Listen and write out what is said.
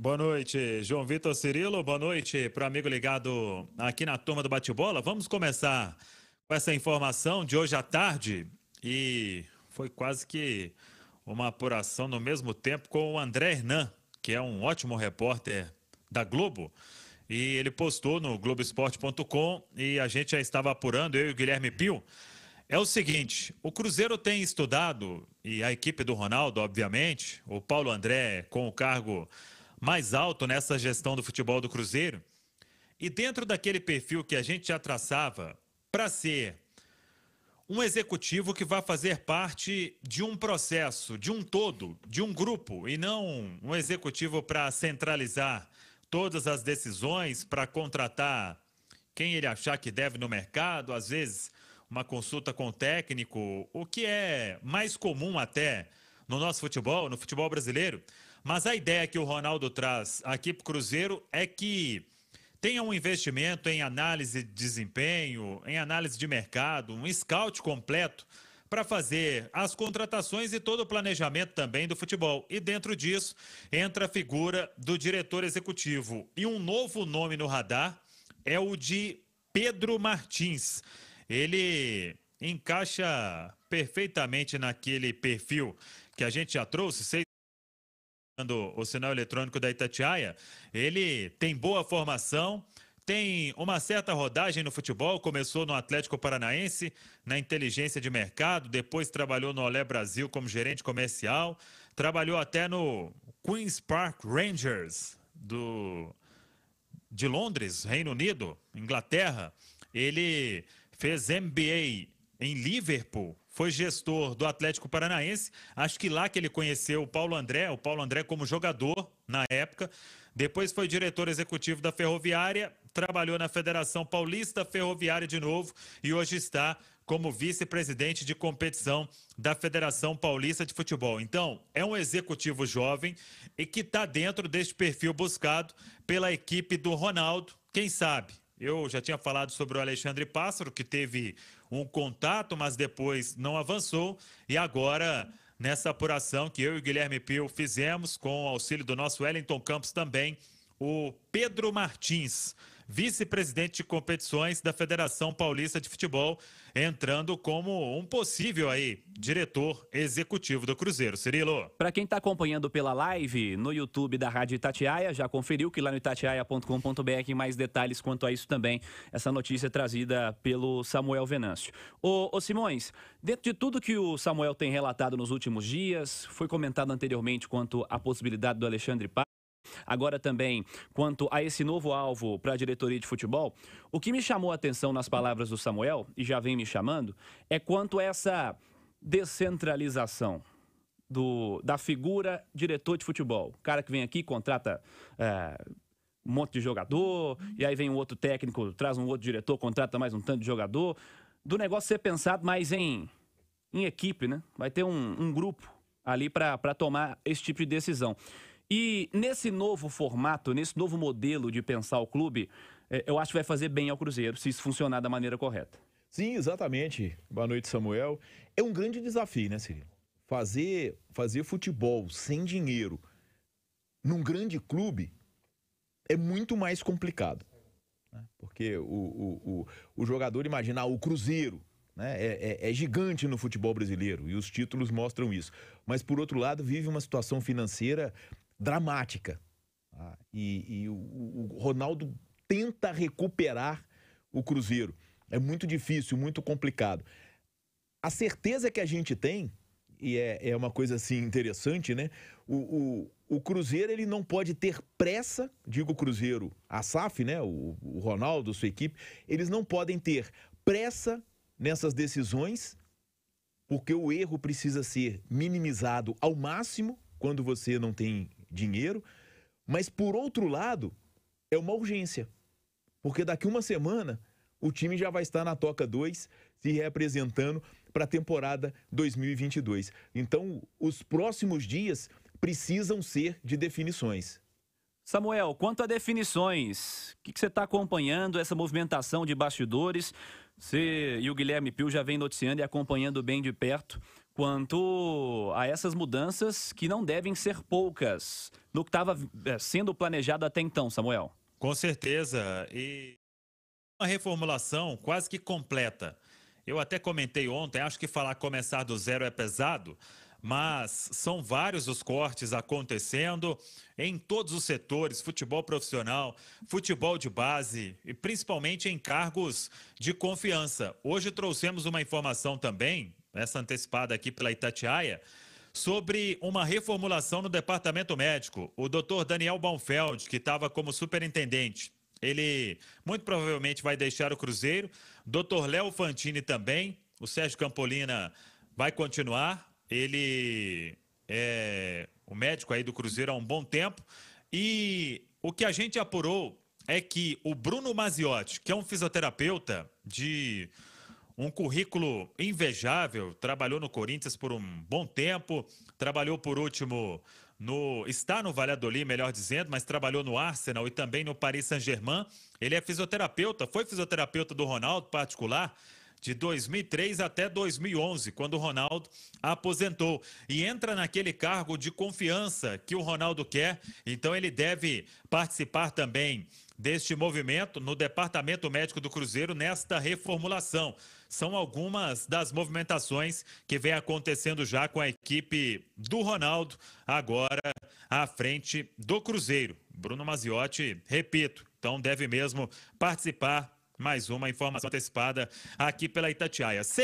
Boa noite, João Vitor Cirilo. Boa noite para o amigo ligado aqui na turma do bate-bola. Vamos começar com essa informação de hoje à tarde. E foi quase que uma apuração no mesmo tempo com o André Hernan, que é um ótimo repórter da Globo. E ele postou no Globoesporte.com e a gente já estava apurando, eu e o Guilherme Pio. É o seguinte: o Cruzeiro tem estudado, e a equipe do Ronaldo, obviamente, o Paulo André com o cargo mais alto nessa gestão do futebol do Cruzeiro. E dentro daquele perfil que a gente já traçava para ser um executivo que vai fazer parte de um processo, de um todo, de um grupo, e não um executivo para centralizar todas as decisões, para contratar quem ele achar que deve no mercado, às vezes uma consulta com o técnico, o que é mais comum até no nosso futebol, no futebol brasileiro. Mas a ideia que o Ronaldo traz aqui para o Cruzeiro é que tenha um investimento em análise de desempenho, em análise de mercado, um scout completo para fazer as contratações e todo o planejamento também do futebol. E dentro disso entra a figura do diretor executivo. E um novo nome no radar é o de Pedro Martins. Ele encaixa perfeitamente naquele perfil que a gente já trouxe o sinal eletrônico da Itatiaia, ele tem boa formação, tem uma certa rodagem no futebol, começou no Atlético Paranaense, na inteligência de mercado, depois trabalhou no Olé Brasil como gerente comercial, trabalhou até no Queen's Park Rangers do de Londres, Reino Unido, Inglaterra. Ele fez MBA em Liverpool, foi gestor do Atlético Paranaense. Acho que lá que ele conheceu o Paulo André, o Paulo André como jogador na época. Depois foi diretor executivo da Ferroviária, trabalhou na Federação Paulista Ferroviária de novo e hoje está como vice-presidente de competição da Federação Paulista de Futebol. Então, é um executivo jovem e que está dentro deste perfil buscado pela equipe do Ronaldo. Quem sabe eu já tinha falado sobre o Alexandre Pássaro, que teve um contato, mas depois não avançou. E agora, nessa apuração que eu e o Guilherme Pio fizemos, com o auxílio do nosso Wellington Campos também, o Pedro Martins, vice-presidente de competições da Federação Paulista de Futebol, entrando como um possível aí diretor executivo do Cruzeiro. Cirilo. Para quem está acompanhando pela live no YouTube da Rádio Itatiaia, já conferiu que lá no itatiaia.com.br mais detalhes quanto a isso também, essa notícia trazida pelo Samuel Venâncio. Ô, ô Simões, dentro de tudo que o Samuel tem relatado nos últimos dias, foi comentado anteriormente quanto à possibilidade do Alexandre Paz Agora também, quanto a esse novo alvo para a diretoria de futebol, o que me chamou a atenção nas palavras do Samuel, e já vem me chamando, é quanto a essa descentralização. Do, da figura diretor de futebol. O cara que vem aqui, contrata é, um monte de jogador, e aí vem um outro técnico, traz um outro diretor, contrata mais um tanto de jogador. Do negócio ser pensado mais em, em equipe, né? Vai ter um, um grupo ali para tomar esse tipo de decisão. E nesse novo formato, nesse novo modelo de pensar o clube, é, eu acho que vai fazer bem ao Cruzeiro, se isso funcionar da maneira correta. Sim, exatamente. Boa noite, Samuel. É um grande desafio, né, Cirilo? Fazer, fazer futebol sem dinheiro num grande clube é muito mais complicado. Né? Porque o, o, o, o jogador imaginar o Cruzeiro, né, é, é, é, gigante no futebol brasileiro e os títulos mostram isso. Mas, por outro lado, vive uma situação financeira dramática. Tá? E, e o, o Ronaldo tenta recuperar o Cruzeiro. É muito difícil, muito complicado. A certeza que a gente tem, e é, é uma coisa assim interessante, né? O, o, o Cruzeiro ele não pode ter pressa, digo o Cruzeiro, a SAF, né? O, o Ronaldo, sua equipe, eles não podem ter pressa nessas decisões, porque o erro precisa ser minimizado ao máximo quando você não tem dinheiro, mas por outro lado, é uma urgência. Porque daqui uma semana o time já vai estar na Toca 2 se reapresentando para a temporada 2022. Então, os próximos dias precisam ser de definições. Samuel, quanto a definições, o que, que, você está acompanhando essa movimentação de bastidores? Você e o Guilherme Pio já vem noticiando e acompanhando bem de perto quanto a essas mudanças que não devem ser poucas no que estava eh, sendo planejado até então, Samuel. Com certeza. E uma reformulação quase que completa. Eu até comentei ontem, acho que falar começar do zero é pesado, mas são vários os cortes acontecendo em todos os setores: futebol profissional, futebol de base e principalmente em cargos de confiança. Hoje trouxemos uma informação também, essa antecipada aqui pela Itatiaia, sobre uma reformulação no departamento médico. O doutor Daniel Baumfeld, que estava como superintendente, ele muito provavelmente vai deixar o Cruzeiro. Doutor Léo Fantini também. O Sérgio Campolina vai continuar. Ele é o médico aí do Cruzeiro há um bom tempo. E o que a gente apurou é que o Bruno Maziotti, que é um fisioterapeuta de um currículo invejável, trabalhou no Corinthians por um bom tempo, trabalhou por último no está no Valladolid, melhor dizendo, mas trabalhou no Arsenal e também no Paris Saint-Germain. Ele é fisioterapeuta, foi fisioterapeuta do Ronaldo particular de 2003 até 2011, quando o Ronaldo aposentou. E entra naquele cargo de confiança que o Ronaldo quer, então ele deve participar também deste movimento no Departamento Médico do Cruzeiro nesta reformulação. São algumas das movimentações que vem acontecendo já com a equipe do Ronaldo, agora à frente do Cruzeiro. Bruno Maziotti, repito, então deve mesmo participar mais uma informação antecipada aqui pela Itatiaia.